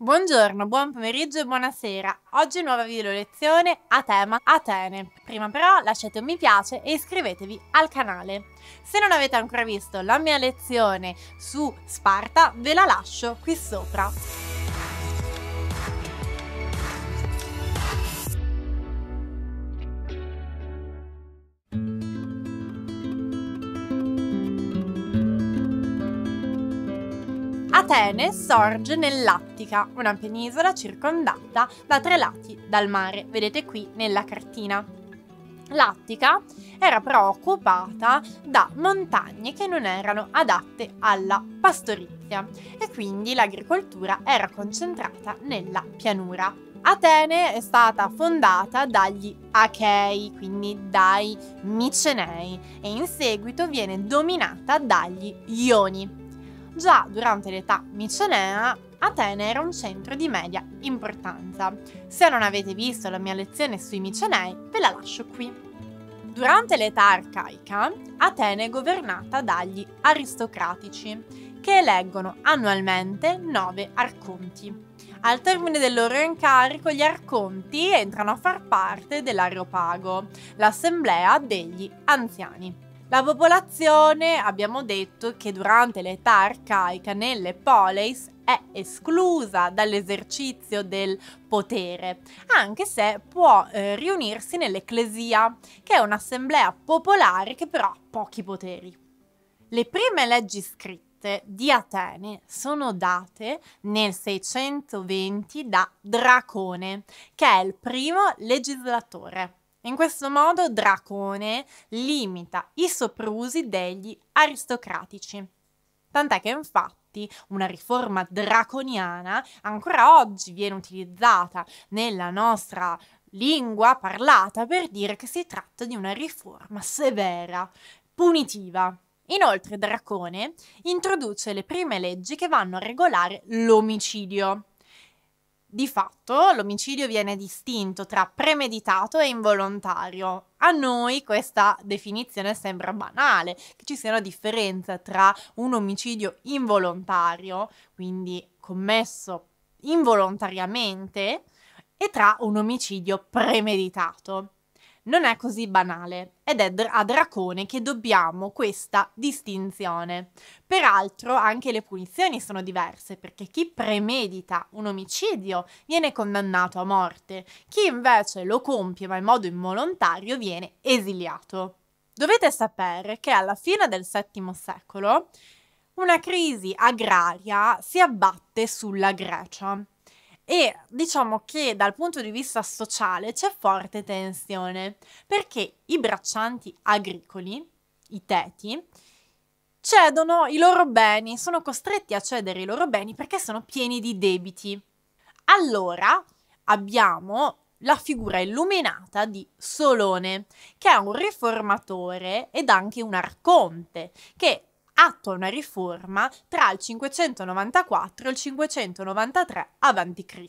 Buongiorno, buon pomeriggio e buonasera. Oggi nuova video lezione a tema Atene. Prima però lasciate un mi piace e iscrivetevi al canale. Se non avete ancora visto la mia lezione su Sparta, ve la lascio qui sopra. Atene sorge nell'Attica, una penisola circondata da tre lati dal mare, vedete qui nella cartina. L'Attica era però occupata da montagne che non erano adatte alla pastorizia e quindi l'agricoltura era concentrata nella pianura. Atene è stata fondata dagli Achei, quindi dai Micenei, e in seguito viene dominata dagli Ioni. Già durante l'età micenea Atene era un centro di media importanza. Se non avete visto la mia lezione sui Micenei, ve la lascio qui. Durante l'età arcaica, Atene è governata dagli aristocratici, che eleggono annualmente nove arconti. Al termine del loro incarico, gli arconti entrano a far parte dell'Areopago, l'assemblea degli anziani. La popolazione, abbiamo detto, che durante l'età arcaica nelle poleis è esclusa dall'esercizio del potere, anche se può eh, riunirsi nell'ecclesia, che è un'assemblea popolare che però ha pochi poteri. Le prime leggi scritte di Atene sono date nel 620 da Dracone, che è il primo legislatore. In questo modo Dracone limita i soprusi degli aristocratici. Tant'è che infatti una riforma draconiana ancora oggi viene utilizzata nella nostra lingua parlata per dire che si tratta di una riforma severa, punitiva. Inoltre Dracone introduce le prime leggi che vanno a regolare l'omicidio. Di fatto l'omicidio viene distinto tra premeditato e involontario. A noi questa definizione sembra banale, che ci sia una differenza tra un omicidio involontario, quindi commesso involontariamente, e tra un omicidio premeditato non è così banale ed è a Dracone che dobbiamo questa distinzione. Peraltro anche le punizioni sono diverse perché chi premedita un omicidio viene condannato a morte, chi invece lo compie ma in modo involontario viene esiliato. Dovete sapere che alla fine del VII secolo una crisi agraria si abbatte sulla Grecia e diciamo che dal punto di vista sociale c'è forte tensione perché i braccianti agricoli, i teti, cedono i loro beni, sono costretti a cedere i loro beni perché sono pieni di debiti. Allora abbiamo la figura illuminata di Solone, che è un riformatore ed anche un arconte, che attua una riforma tra il 594 e il 593 a.C.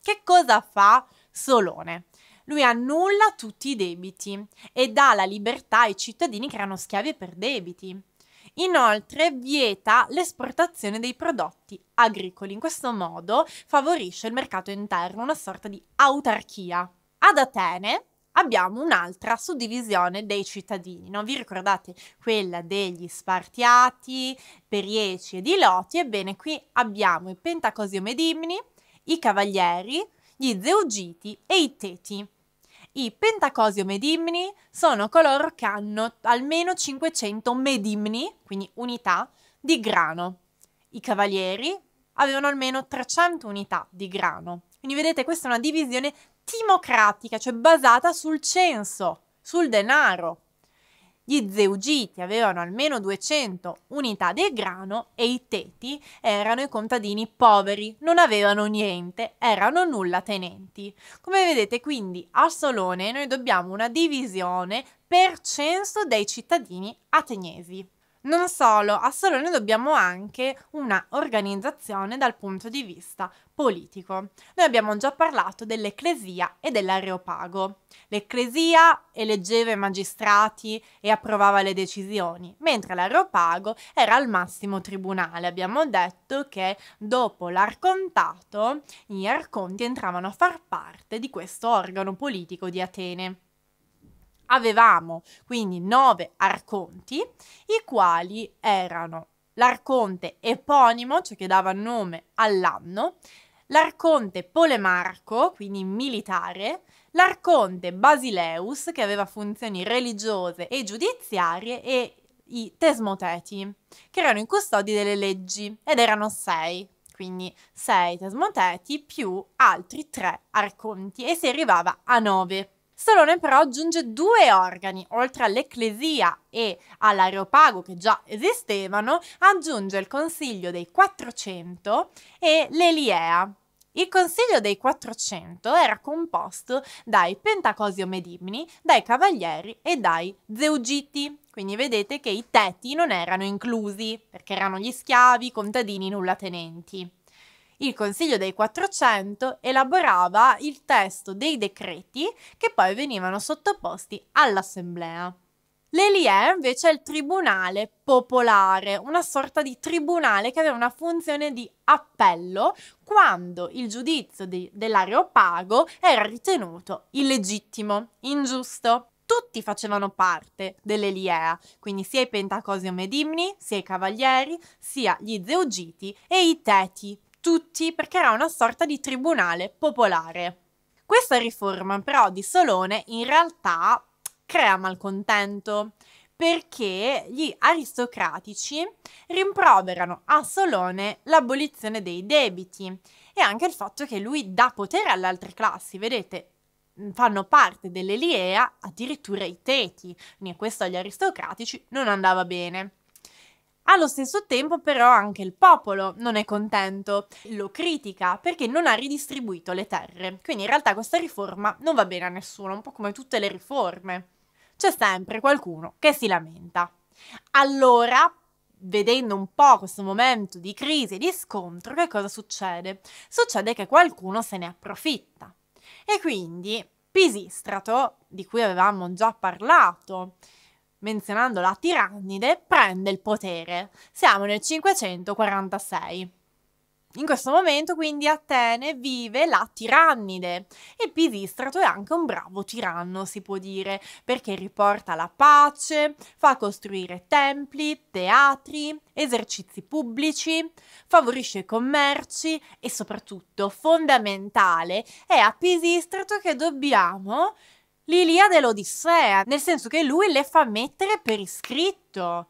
Che cosa fa Solone? Lui annulla tutti i debiti e dà la libertà ai cittadini che erano schiavi per debiti. Inoltre vieta l'esportazione dei prodotti agricoli, in questo modo favorisce il mercato interno, una sorta di autarchia. Ad Atene abbiamo un'altra suddivisione dei cittadini, non vi ricordate quella degli spartiati, perieci e diloti? Ebbene, qui abbiamo i pentacosiomedimni, i cavalieri, gli zeugiti e i teti. I pentacosiomedimni sono coloro che hanno almeno 500 medimni, quindi unità, di grano. I cavalieri avevano almeno 300 unità di grano. Quindi vedete, questa è una divisione timocratica, cioè basata sul censo, sul denaro. Gli zeugiti avevano almeno 200 unità del grano e i teti erano i contadini poveri, non avevano niente, erano nulla tenenti. Come vedete quindi a Solone noi dobbiamo una divisione per censo dei cittadini ateniesi. Non solo, a solo noi dobbiamo anche una organizzazione dal punto di vista politico. Noi abbiamo già parlato dell'ecclesia e dell'areopago. L'ecclesia eleggeva i magistrati e approvava le decisioni, mentre l'areopago era al massimo tribunale. Abbiamo detto che dopo l'arcontato gli arconti entravano a far parte di questo organo politico di Atene avevamo quindi nove arconti, i quali erano l'arconte eponimo, cioè che dava nome all'anno, l'arconte polemarco, quindi militare, l'arconte basileus, che aveva funzioni religiose e giudiziarie, e i tesmoteti, che erano i custodi delle leggi, ed erano sei, quindi sei tesmoteti più altri tre arconti e si arrivava a nove. Solone però aggiunge due organi, oltre all'ecclesia e all'areopago che già esistevano, aggiunge il Consiglio dei 400 e l'Eliea. Il Consiglio dei 400 era composto dai Pentacosio Medimni, dai Cavalieri e dai Zeugiti. Quindi vedete che i Teti non erano inclusi, perché erano gli schiavi, i contadini, i nullatenenti il Consiglio dei 400 elaborava il testo dei decreti che poi venivano sottoposti all'Assemblea. L'Elie invece è il tribunale popolare, una sorta di tribunale che aveva una funzione di appello quando il giudizio di, dell'areopago era ritenuto illegittimo, ingiusto. Tutti facevano parte dell'Eliea, quindi sia i Pentacosio Medimni, sia i Cavalieri, sia gli Zeugiti e i Teti, tutti perché era una sorta di tribunale popolare. Questa riforma però di Solone in realtà crea malcontento perché gli aristocratici rimproverano a Solone l'abolizione dei debiti e anche il fatto che lui dà potere alle altre classi, vedete, fanno parte dell'Eliea addirittura i teti, quindi questo agli aristocratici non andava bene. Allo stesso tempo però anche il popolo non è contento, lo critica perché non ha ridistribuito le terre. Quindi in realtà questa riforma non va bene a nessuno, un po' come tutte le riforme. C'è sempre qualcuno che si lamenta. Allora, vedendo un po' questo momento di crisi e di scontro, che cosa succede? Succede che qualcuno se ne approfitta. E quindi Pisistrato, di cui avevamo già parlato, menzionando la tirannide, prende il potere. Siamo nel 546. In questo momento quindi Atene vive la tirannide e Pisistrato è anche un bravo tiranno, si può dire, perché riporta la pace, fa costruire templi, teatri, esercizi pubblici, favorisce i commerci e soprattutto fondamentale è a Pisistrato che dobbiamo l'Iliade e l'Odissea, nel senso che lui le fa mettere per iscritto.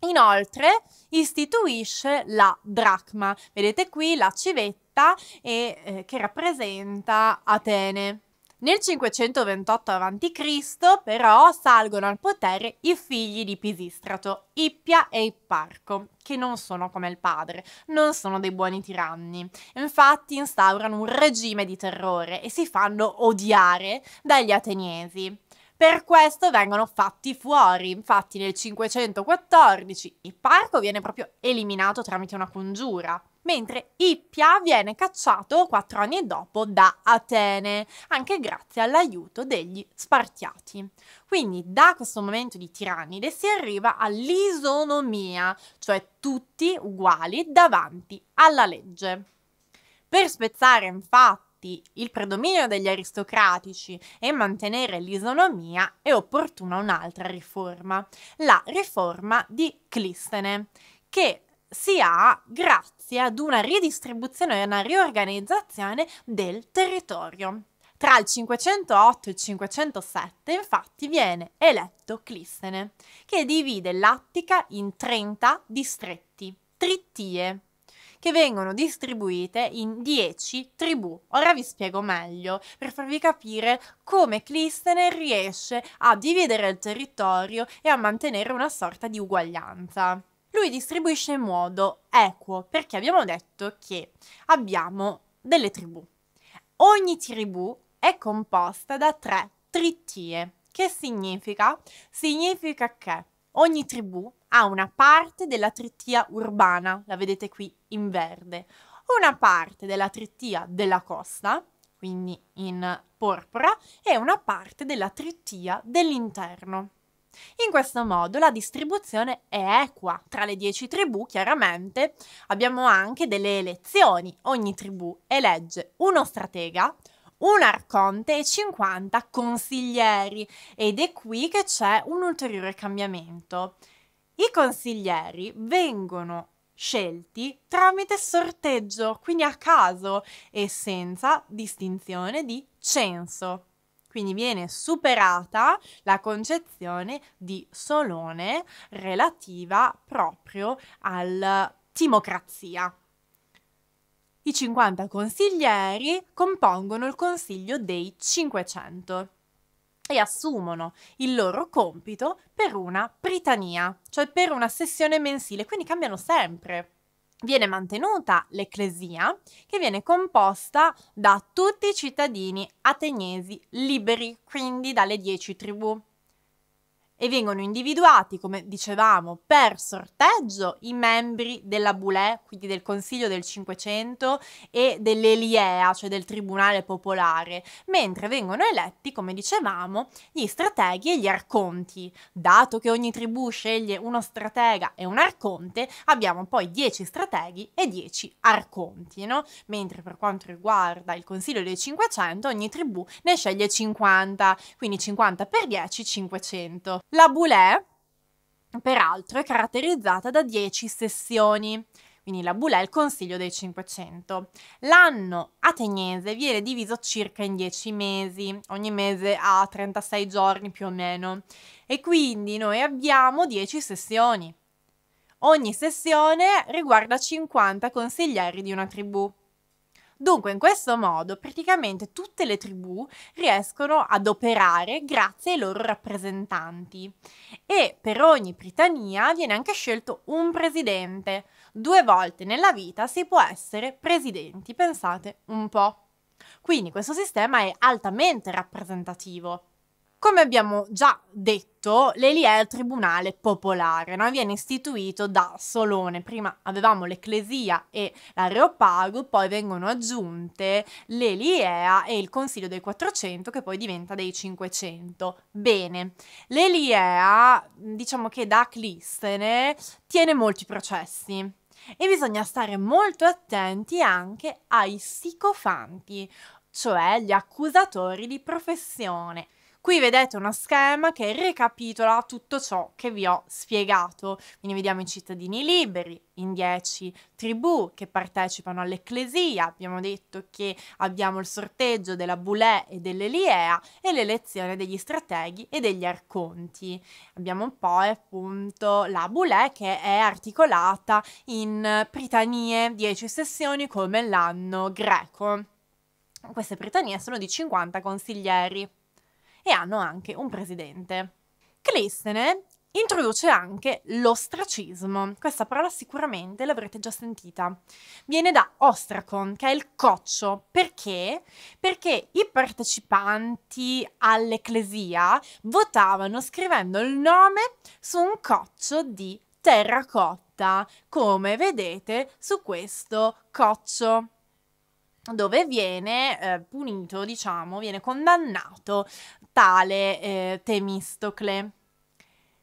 Inoltre istituisce la dracma, vedete qui la civetta e, eh, che rappresenta Atene. Nel 528 a.C. però salgono al potere i figli di Pisistrato, Ippia e Ipparco, che non sono come il padre, non sono dei buoni tiranni. Infatti instaurano un regime di terrore e si fanno odiare dagli ateniesi per questo vengono fatti fuori. Infatti nel 514 il parco viene proprio eliminato tramite una congiura mentre Ippia viene cacciato quattro anni dopo da Atene, anche grazie all'aiuto degli Spartiati. Quindi da questo momento di tirannide si arriva all'isonomia, cioè tutti uguali davanti alla legge. Per spezzare infatti infatti il predominio degli aristocratici e mantenere l'isonomia è opportuna un'altra riforma, la riforma di Clistene, che si ha grazie ad una ridistribuzione e una riorganizzazione del territorio. Tra il 508 e il 507 infatti viene eletto Clistene, che divide l'Attica in 30 distretti, trittie, che vengono distribuite in 10 tribù. Ora vi spiego meglio per farvi capire come Clistene riesce a dividere il territorio e a mantenere una sorta di uguaglianza. Lui distribuisce in modo equo perché abbiamo detto che abbiamo delle tribù. Ogni tribù è composta da tre trittie. Che significa? Significa che Ogni tribù ha una parte della trittia urbana, la vedete qui in verde, una parte della trittia della costa, quindi in porpora, e una parte della trittia dell'interno. In questo modo la distribuzione è equa. Tra le dieci tribù, chiaramente, abbiamo anche delle elezioni. Ogni tribù elegge uno stratega, un arconte e 50 consiglieri ed è qui che c'è un ulteriore cambiamento. I consiglieri vengono scelti tramite sorteggio, quindi a caso e senza distinzione di censo. Quindi viene superata la concezione di solone relativa proprio alla timocrazia. I 50 consiglieri compongono il Consiglio dei 500 e assumono il loro compito per una pritania, cioè per una sessione mensile, quindi cambiano sempre. Viene mantenuta l'ecclesia che viene composta da tutti i cittadini ateniesi liberi, quindi dalle 10 tribù e vengono individuati, come dicevamo, per sorteggio i membri della Boulé, quindi del Consiglio del Cinquecento e dell'Eliea, cioè del Tribunale Popolare, mentre vengono eletti, come dicevamo, gli strateghi e gli arconti. Dato che ogni tribù sceglie uno stratega e un arconte, abbiamo poi 10 strateghi e 10 arconti, no? Mentre per quanto riguarda il Consiglio del Cinquecento, ogni tribù ne sceglie 50, quindi 50 per 10, 500. La boulée, peraltro, è caratterizzata da 10 sessioni, quindi la boulée è il consiglio dei 500. L'anno ateniese viene diviso circa in 10 mesi, ogni mese ha 36 giorni più o meno, e quindi noi abbiamo 10 sessioni. Ogni sessione riguarda 50 consiglieri di una tribù. Dunque, in questo modo, praticamente tutte le tribù riescono ad operare grazie ai loro rappresentanti. E per ogni Britannia viene anche scelto un presidente. Due volte nella vita si può essere presidenti, pensate un po'. Quindi questo sistema è altamente rappresentativo. Come abbiamo già detto, l'Elia è il tribunale popolare, no? viene istituito da Solone. Prima avevamo l'Ecclesia e l'Areopago, poi vengono aggiunte l'Eliea e il Consiglio del 400 che poi diventa dei 500. Bene, l'Eliea, diciamo che da Clistene, tiene molti processi. E bisogna stare molto attenti anche ai sicofanti, cioè gli accusatori di professione. Qui vedete uno schema che recapitola tutto ciò che vi ho spiegato. Quindi vediamo i cittadini liberi, in 10 tribù che partecipano all'ecclesia, abbiamo detto che abbiamo il sorteggio della Bulè e dell'Eliea e l'elezione degli strateghi e degli arconti. Abbiamo poi appunto la Bulè che è articolata in Pritanie, 10 sessioni come l'anno greco. Queste Pritanie sono di 50 consiglieri e hanno anche un presidente. Clistene introduce anche l'ostracismo. Questa parola sicuramente l'avrete già sentita. Viene da ostracon, che è il coccio. Perché? Perché i partecipanti all'ecclesia votavano scrivendo il nome su un coccio di terracotta, come vedete su questo coccio dove viene eh, punito, diciamo, viene condannato tale eh, Temistocle.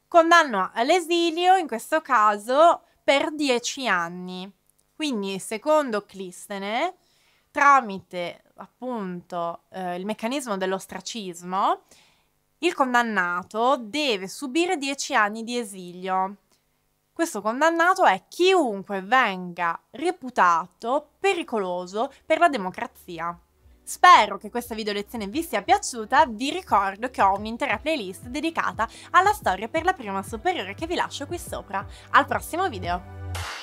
Condanno all'esilio, in questo caso, per dieci anni. Quindi, secondo Clistene, tramite appunto eh, il meccanismo dell'ostracismo, il condannato deve subire dieci anni di esilio questo condannato è chiunque venga reputato pericoloso per la democrazia. Spero che questa video lezione vi sia piaciuta, vi ricordo che ho un'intera playlist dedicata alla storia per la prima superiore che vi lascio qui sopra. Al prossimo video!